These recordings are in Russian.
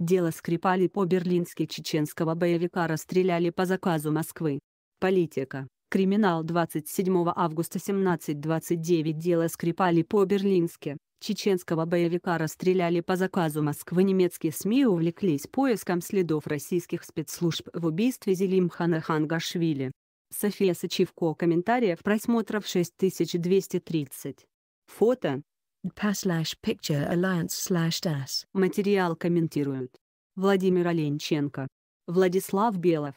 Дело скрипали по-берлински чеченского боевика расстреляли по заказу Москвы. Политика. Криминал 27 августа 17.29 Дело скрипали по-берлински. Чеченского боевика расстреляли по заказу Москвы. Немецкие СМИ увлеклись поиском следов российских спецслужб в убийстве Зелимхана Хангашвили. София Сачевко. Комментариев просмотров 6230. Фото pa slash picture alliance Материал комментируют Владимир Оленченко, Владислав Белов,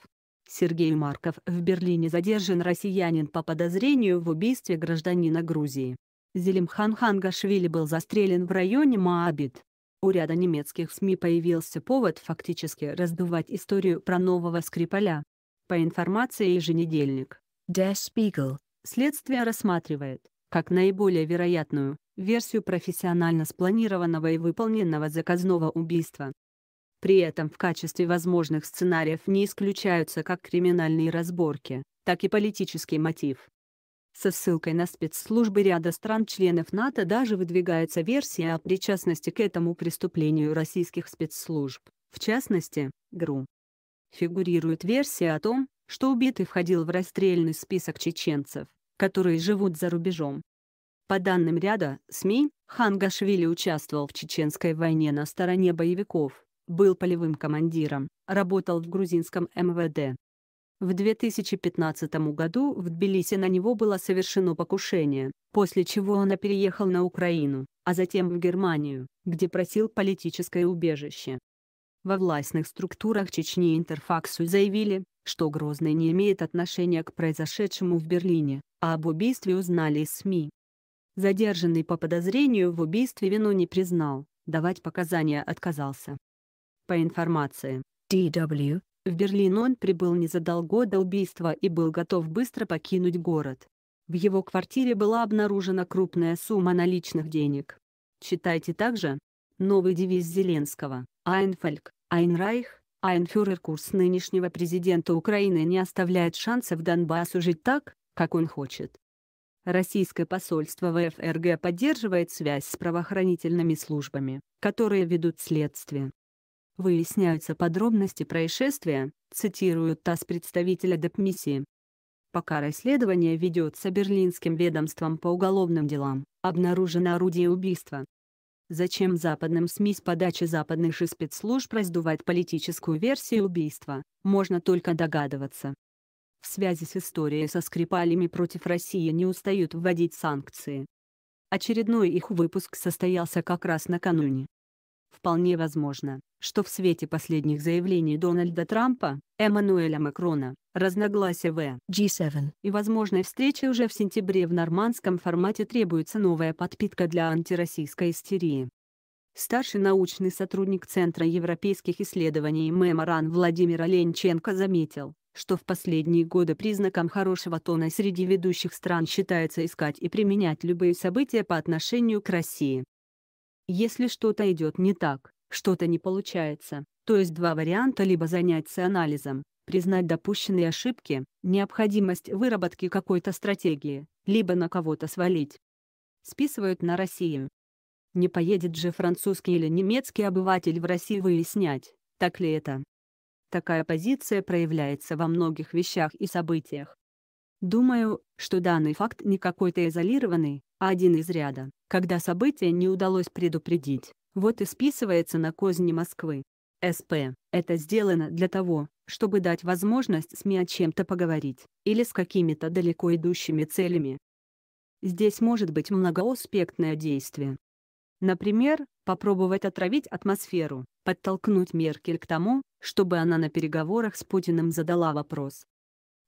Сергей Марков. В Берлине задержан россиянин по подозрению в убийстве гражданина Грузии. Зелимхан Хангашвили был застрелен в районе Маабит. У ряда немецких СМИ появился повод фактически раздувать историю про нового Скрипаля. По информации еженедельник Der Spiegel следствие рассматривает, как наиболее вероятную, версию профессионально спланированного и выполненного заказного убийства. При этом в качестве возможных сценариев не исключаются как криминальные разборки, так и политический мотив. Со ссылкой на спецслужбы ряда стран-членов НАТО даже выдвигается версия о причастности к этому преступлению российских спецслужб, в частности, ГРУ. Фигурирует версия о том, что убитый входил в расстрельный список чеченцев, которые живут за рубежом. По данным ряда СМИ, Хангашвили участвовал в чеченской войне на стороне боевиков, был полевым командиром, работал в грузинском МВД. В 2015 году в Тбилиси на него было совершено покушение, после чего он переехал на Украину, а затем в Германию, где просил политическое убежище. Во властных структурах Чечни Интерфаксу заявили, что Грозный не имеет отношения к произошедшему в Берлине, а об убийстве узнали из СМИ. Задержанный по подозрению в убийстве вину не признал, давать показания отказался. По информации DW, в Берлин он прибыл незадолго до убийства и был готов быстро покинуть город. В его квартире была обнаружена крупная сумма наличных денег. Читайте также новый девиз Зеленского «Айнфальк, Айнрайх, Айнфюрер» курс нынешнего президента Украины не оставляет шансов Донбассу жить так, как он хочет. Российское посольство в ФРГ поддерживает связь с правоохранительными службами, которые ведут следствие. Выясняются подробности происшествия, цитируют ТАСС представителя депмиссии. Пока расследование ведется Берлинским ведомством по уголовным делам, обнаружено орудие убийства. Зачем западным СМИ с подачи западных же спецслужб раздувать политическую версию убийства, можно только догадываться в связи с историей со Скрипалями против России не устают вводить санкции. Очередной их выпуск состоялся как раз накануне. Вполне возможно, что в свете последних заявлений Дональда Трампа, Эммануэля Макрона, разногласия в G7 и возможной встречи уже в сентябре в нормандском формате требуется новая подпитка для антироссийской истерии. Старший научный сотрудник Центра европейских исследований Меморан Владимир Оленченко заметил, что в последние годы признаком хорошего тона среди ведущих стран считается искать и применять любые события по отношению к России. Если что-то идет не так, что-то не получается, то есть два варианта либо заняться анализом, признать допущенные ошибки, необходимость выработки какой-то стратегии, либо на кого-то свалить. Списывают на Россию. Не поедет же французский или немецкий обыватель в Россию выяснять, так ли это. Такая позиция проявляется во многих вещах и событиях. Думаю, что данный факт не какой-то изолированный, а один из ряда, когда событие не удалось предупредить, вот и списывается на козни Москвы. СП. Это сделано для того, чтобы дать возможность СМИ о чем-то поговорить, или с какими-то далеко идущими целями. Здесь может быть многоаспектное действие. Например, попробовать отравить атмосферу, подтолкнуть Меркель к тому, чтобы она на переговорах с Путиным задала вопрос.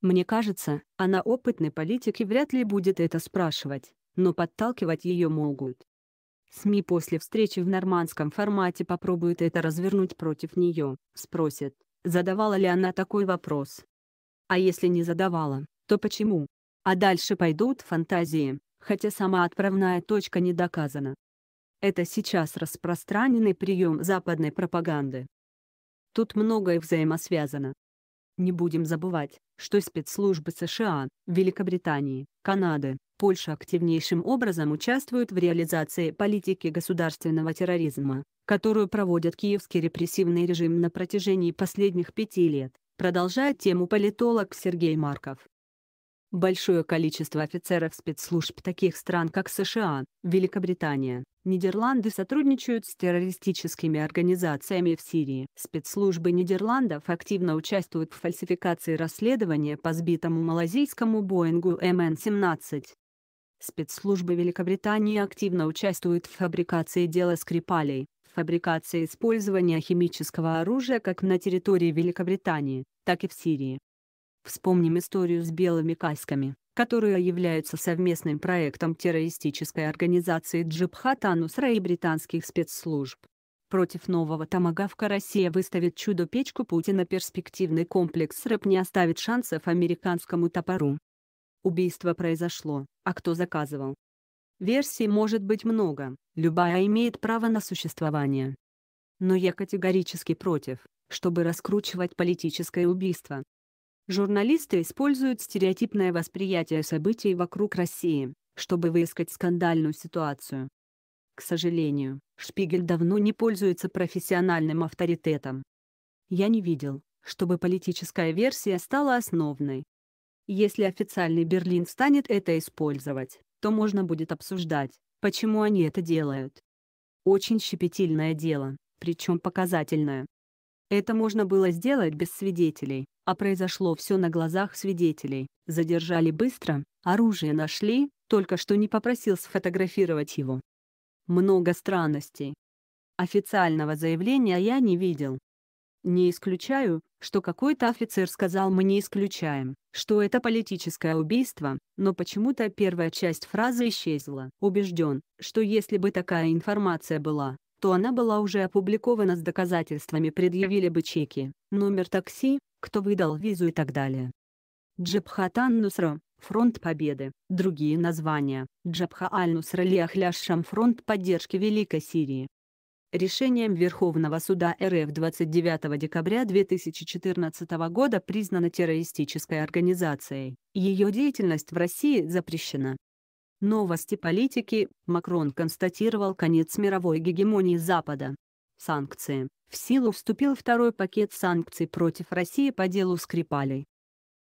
Мне кажется, она опытный политик и вряд ли будет это спрашивать, но подталкивать ее могут. СМИ после встречи в нормандском формате попробуют это развернуть против нее, спросят, задавала ли она такой вопрос. А если не задавала, то почему? А дальше пойдут фантазии, хотя сама отправная точка не доказана. Это сейчас распространенный прием западной пропаганды. Тут многое взаимосвязано. Не будем забывать, что спецслужбы США, Великобритании, Канады, Польши активнейшим образом участвуют в реализации политики государственного терроризма, которую проводит киевский репрессивный режим на протяжении последних пяти лет, продолжает тему политолог Сергей Марков. Большое количество офицеров спецслужб таких стран как США, Великобритания, Нидерланды сотрудничают с террористическими организациями в Сирии. Спецслужбы Нидерландов активно участвуют в фальсификации расследования по сбитому малазийскому Боингу МН-17. Спецслужбы Великобритании активно участвуют в фабрикации дела Скрипалей, фабрикации использования химического оружия как на территории Великобритании, так и в Сирии. Вспомним историю с белыми касками которые являются совместным проектом террористической организации Джибхат Анусра и британских спецслужб. Против нового Тамагавка Россия выставит чудо-печку Путина перспективный комплекс РЭП не оставит шансов американскому топору. Убийство произошло, а кто заказывал? Версий может быть много, любая имеет право на существование. Но я категорически против, чтобы раскручивать политическое убийство, Журналисты используют стереотипное восприятие событий вокруг России, чтобы выискать скандальную ситуацию. К сожалению, Шпигель давно не пользуется профессиональным авторитетом. Я не видел, чтобы политическая версия стала основной. Если официальный Берлин станет это использовать, то можно будет обсуждать, почему они это делают. Очень щепетильное дело, причем показательное. Это можно было сделать без свидетелей, а произошло все на глазах свидетелей. Задержали быстро, оружие нашли, только что не попросил сфотографировать его. Много странностей. Официального заявления я не видел. Не исключаю, что какой-то офицер сказал «мы не исключаем», что это политическое убийство, но почему-то первая часть фразы исчезла. Убежден, что если бы такая информация была, то она была уже опубликована с доказательствами предъявили бы чеки, номер такси, кто выдал визу и так далее. Джабхатан Нусра, Фронт Победы, другие названия, Джабха Аль-Нусра или Фронт поддержки Великой Сирии. Решением Верховного суда РФ 29 декабря 2014 года признана террористической организацией, ее деятельность в России запрещена новости политики, Макрон констатировал конец мировой гегемонии Запада. Санкции. В силу вступил второй пакет санкций против России по делу Скрипалей.